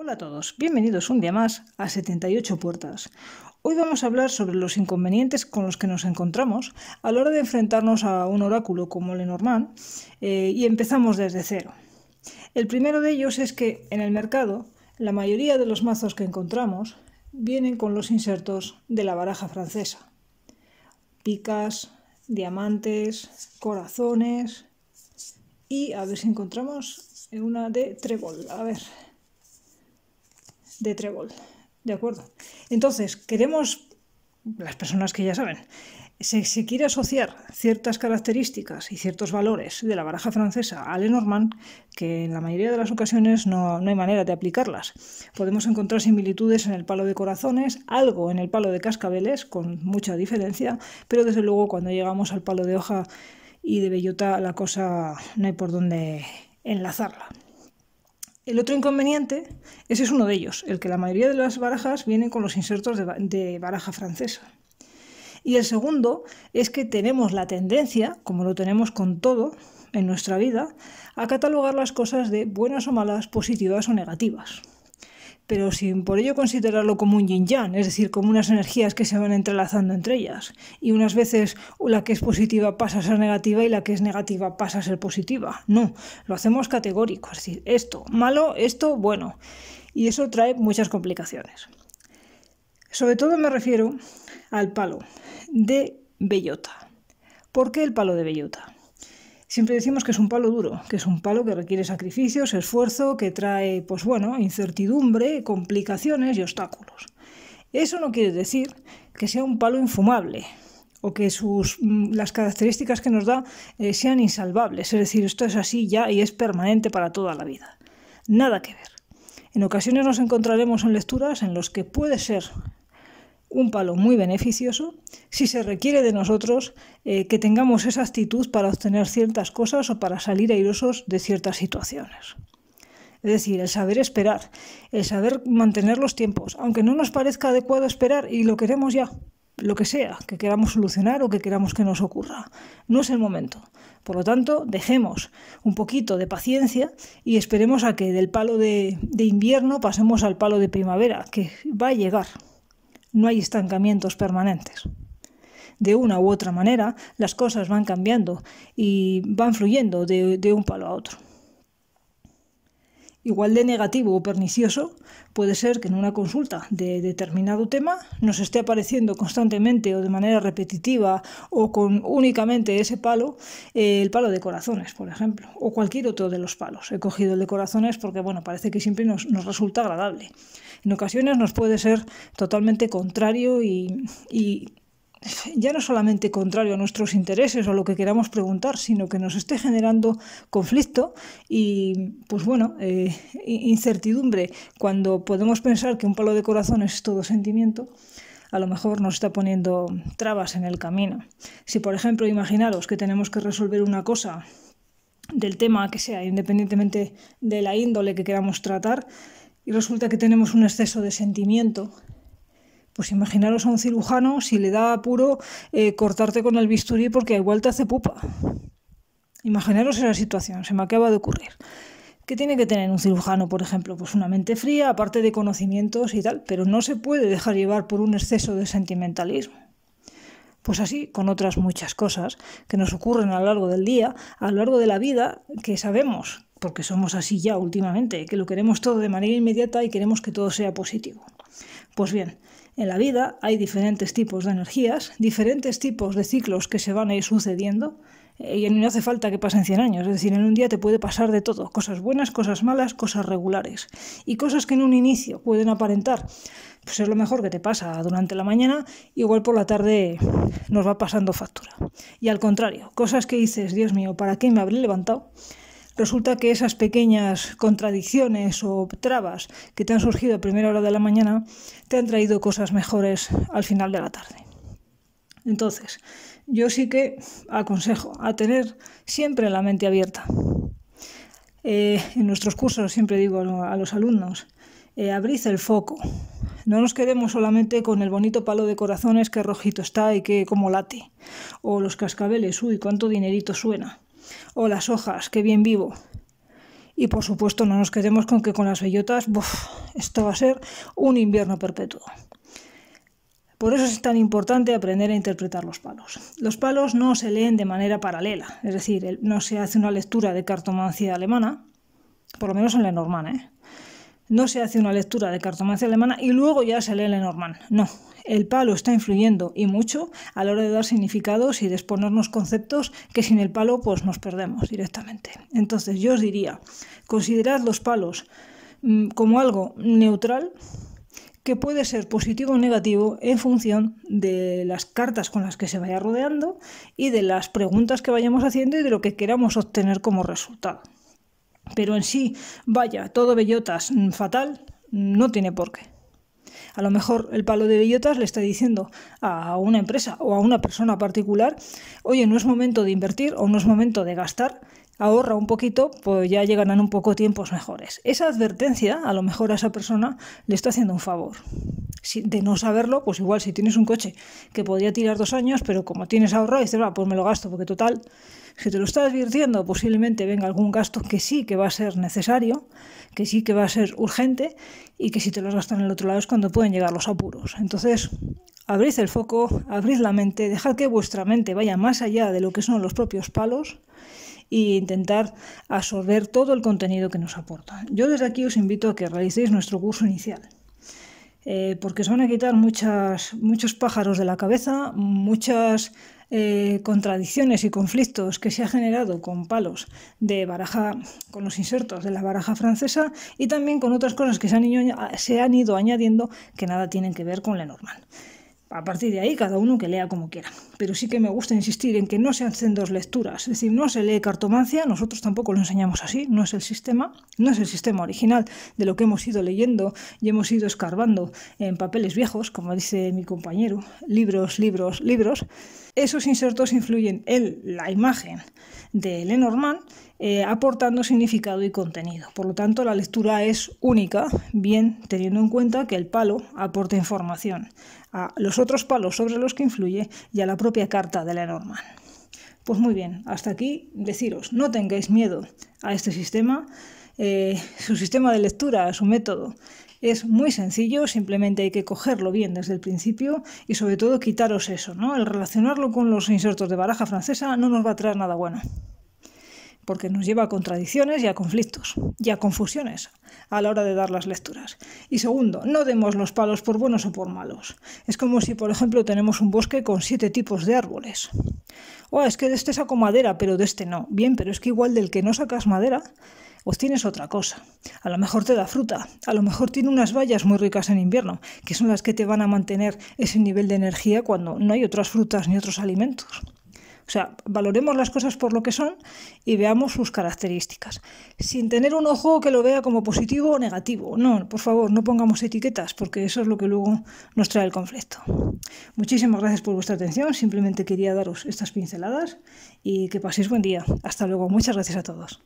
Hola a todos, bienvenidos un día más a 78 Puertas. Hoy vamos a hablar sobre los inconvenientes con los que nos encontramos a la hora de enfrentarnos a un oráculo como Lenormand eh, y empezamos desde cero. El primero de ellos es que en el mercado la mayoría de los mazos que encontramos vienen con los insertos de la baraja francesa. Picas, diamantes, corazones y a ver si encontramos una de trébol. A ver, de trébol. ¿De acuerdo? Entonces, queremos, las personas que ya saben, si se, quiere asociar ciertas características y ciertos valores de la baraja francesa a Lenormand, que en la mayoría de las ocasiones no, no, hay manera de aplicarlas. Podemos encontrar similitudes en el palo de corazones, algo en el palo de cascabeles, con mucha diferencia, pero desde luego cuando llegamos al palo de hoja y de bellota la cosa no hay por dónde enlazarla. El otro inconveniente, ese es uno de ellos, el que la mayoría de las barajas vienen con los insertos de, de, baraja francesa. Y el segundo es que tenemos la tendencia, como lo tenemos con todo en nuestra vida, a catalogar las cosas de buenas o malas, positivas o negativas pero sin por ello considerarlo como un yin-yang, es decir, como unas energías que se van entrelazando entre ellas. Y unas veces la que es positiva pasa a ser negativa y la que es negativa pasa a ser positiva. No, lo hacemos categórico, es decir, esto malo, esto bueno. Y eso trae muchas complicaciones. Sobre todo me refiero al palo de bellota. ¿Por qué el palo de bellota? Siempre decimos que es un palo duro, que es un palo que requiere sacrificios, esfuerzo, que trae, pues bueno, incertidumbre, complicaciones y obstáculos. Eso no quiere decir que sea un palo infumable o que sus, mm, las características que nos da eh, sean insalvables, es decir, esto es así ya y es permanente para toda la vida. Nada que ver. En ocasiones nos encontraremos en lecturas en las que puede ser un palo muy beneficioso si se requiere de nosotros eh, que tengamos esa actitud para obtener ciertas cosas o para salir airosos de ciertas situaciones. Es decir, el saber esperar, el saber mantener los tiempos, aunque no nos parezca adecuado esperar y lo queremos ya, lo que sea, que queramos solucionar o que queramos que nos ocurra. No es el momento. Por lo tanto, dejemos un poquito de paciencia y esperemos a que del palo de invierno pasemos al palo de primavera, que va a llegar no hay estancamientos permanentes. De una u otra manera, las cosas van cambiando y van fluyendo de, un palo a otro igual de negativo o pernicioso puede ser que en una consulta de determinado tema nos esté apareciendo constantemente o de manera repetitiva o con únicamente ese palo, eh, el palo de corazones, por ejemplo, o cualquier otro de los palos. He cogido el de corazones porque, bueno, parece que siempre nos, resulta agradable. En ocasiones nos puede ser totalmente contrario y, y ya no solamente contrario a nuestros intereses o lo que queramos preguntar, sino que nos esté generando conflicto y, pues bueno, eh, incertidumbre. Cuando podemos pensar que un palo de corazón es todo sentimiento, a lo mejor nos está poniendo trabas en el camino. Si, por ejemplo, imaginaros que tenemos que resolver una cosa del tema que sea, independientemente de la índole que queramos tratar, y resulta que tenemos un exceso de sentimiento, pues imaginaros a un cirujano si le da apuro eh, cortarte con el bisturí porque igual te hace pupa. Imaginaros esa situación, se me acaba de ocurrir. ¿Qué tiene que tener un cirujano, por ejemplo? Pues una mente fría, aparte de conocimientos y tal, pero no se puede dejar llevar por un exceso de sentimentalismo. Pues así con otras muchas cosas que nos ocurren a lo largo del día, a lo largo de la vida, que sabemos, porque somos así ya últimamente, que lo queremos todo de manera inmediata y queremos que todo sea positivo. Pues bien, en la vida hay diferentes tipos de energías, diferentes tipos de ciclos que se van a ir sucediendo eh, y no hace falta que pasen 100 años, es decir, en un día te puede pasar de todo, cosas buenas, cosas malas, cosas regulares y cosas que en un inicio pueden aparentar, pues es lo mejor que te pasa durante la mañana, igual por la tarde nos va pasando factura. Y al contrario, cosas que dices, Dios mío, ¿para qué me habré levantado? Resulta que esas pequeñas contradicciones o trabas que te han surgido a primera hora de la mañana te han traído cosas mejores al final de la tarde. Entonces, yo sí que aconsejo a tener siempre la mente abierta. Eh, en nuestros cursos siempre digo a los alumnos, eh, abrid el foco. No nos quedemos solamente con el bonito palo de corazones que rojito está y que como late. O los cascabeles, uy, cuánto dinerito suena. O las hojas, qué bien vivo. Y por supuesto no nos quedemos con que con las bellotas, buf, esto va a ser un invierno perpetuo. Por eso es tan importante aprender a interpretar los palos. Los palos no se leen de manera paralela, es decir, no se hace una lectura de cartomancia alemana, por lo menos en la ¿eh? No se hace una lectura de cartomancia alemana y luego ya se lee en la No, el palo está influyendo y mucho a la hora de dar significados y de exponernos conceptos que sin el palo pues nos perdemos directamente. Entonces yo os diría, considerad los palos mm, como algo neutral que puede ser positivo o negativo en función de las cartas con las que se vaya rodeando y de las preguntas que vayamos haciendo y de lo que queramos obtener como resultado. Pero en sí, vaya, todo bellotas mm, fatal, no tiene por qué. A lo mejor el palo de bellotas le está diciendo a una empresa o a una persona particular, oye, no es momento de invertir o no es momento de gastar, ahorra un poquito, pues ya llegan en un poco tiempos mejores. Esa advertencia, a lo mejor a esa persona le está haciendo un favor. de no saberlo, pues igual si tienes un coche que podría tirar dos años, pero como tienes ahorro, dices, va, pues me lo gasto, porque total, si te lo está advirtiendo, posiblemente venga algún gasto que sí que va a ser necesario, que sí que va a ser urgente, y que si te los gastan en el otro lado es cuando pueden llegar los apuros. Entonces, abrid el foco, abrid la mente, dejad que vuestra mente vaya más allá de lo que son los propios palos e intentar absorber todo el contenido que nos aporta. Yo desde aquí os invito a que realicéis nuestro curso inicial. Eh, porque os van a quitar muchos pájaros de la cabeza, muchas eh, contradicciones y conflictos que se ha generado con palos de baraja, con los insertos de la baraja francesa y también con otras cosas que se han, se han ido añadiendo que nada tienen que ver con la normal. A partir de ahí, cada uno que lea como quiera. Pero sí que me gusta insistir en que no se hacen dos lecturas. Es decir, no se lee cartomancia, nosotros tampoco lo enseñamos así, no es el sistema, no es el sistema original de lo que hemos ido leyendo y hemos ido escarbando en papeles viejos, como dice mi compañero, libros, libros, libros. Esos insertos influyen en la imagen de Lenormand eh, aportando significado y contenido. Por lo tanto, la lectura es única, bien teniendo en cuenta que el palo aporta información a los otros palos sobre los que influye y a la propia carta de la norma. Pues muy bien, hasta aquí deciros, no tengáis miedo a este sistema. Eh, su sistema de lectura, su método, es muy sencillo, simplemente hay que cogerlo bien desde el principio y sobre todo quitaros eso, ¿no? El relacionarlo con los insertos de baraja francesa no nos va a traer nada bueno porque nos lleva a contradicciones y a conflictos y a confusiones a la hora de dar las lecturas. Y segundo, no demos los palos por buenos o por malos. Es como si, por ejemplo, tenemos un bosque con siete tipos de árboles. Oh, es que de este saco madera, pero de este no. Bien, pero es que igual del que no sacas madera, obtienes pues otra cosa. A lo mejor te da fruta, a lo mejor tiene unas vallas muy ricas en invierno, que son las que te van a mantener ese nivel de energía cuando no hay otras frutas ni otros alimentos. O sea, valoremos las cosas por lo que son y veamos sus características, sin tener un ojo que lo vea como positivo o negativo. No, por favor, no pongamos etiquetas, porque eso es lo que luego nos trae el conflicto. Muchísimas gracias por vuestra atención, simplemente quería daros estas pinceladas y que paséis buen día. Hasta luego, muchas gracias a todos.